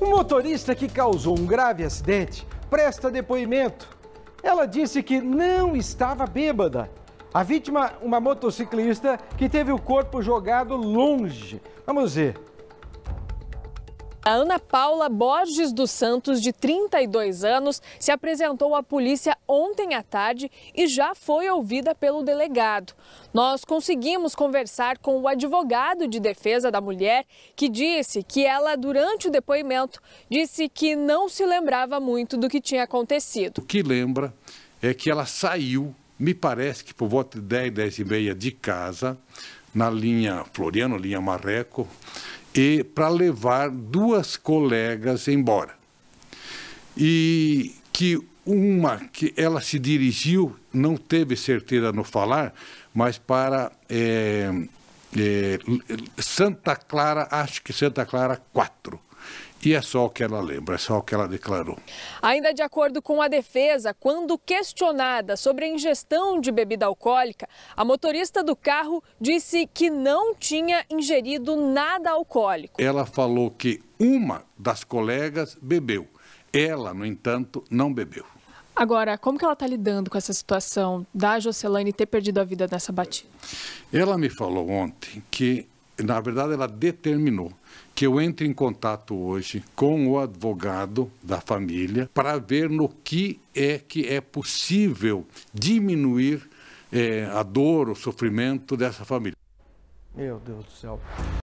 Um motorista que causou um grave acidente presta depoimento. Ela disse que não estava bêbada. A vítima, uma motociclista que teve o corpo jogado longe. Vamos ver. A Ana Paula Borges dos Santos, de 32 anos, se apresentou à polícia ontem à tarde e já foi ouvida pelo delegado. Nós conseguimos conversar com o advogado de defesa da mulher, que disse que ela, durante o depoimento, disse que não se lembrava muito do que tinha acontecido. O que lembra é que ela saiu, me parece que por volta de 10, 10 e meia de casa, na linha Floriano, linha Marreco, e para levar duas colegas embora. E que uma que ela se dirigiu, não teve certeza no falar, mas para é, é, Santa Clara, acho que Santa Clara 4. E é só o que ela lembra, é só o que ela declarou. Ainda de acordo com a defesa, quando questionada sobre a ingestão de bebida alcoólica, a motorista do carro disse que não tinha ingerido nada alcoólico. Ela falou que uma das colegas bebeu. Ela, no entanto, não bebeu. Agora, como que ela está lidando com essa situação da Jocelaine ter perdido a vida nessa batida? Ela me falou ontem que na verdade, ela determinou que eu entre em contato hoje com o advogado da família para ver no que é que é possível diminuir é, a dor, o sofrimento dessa família. Meu Deus do céu.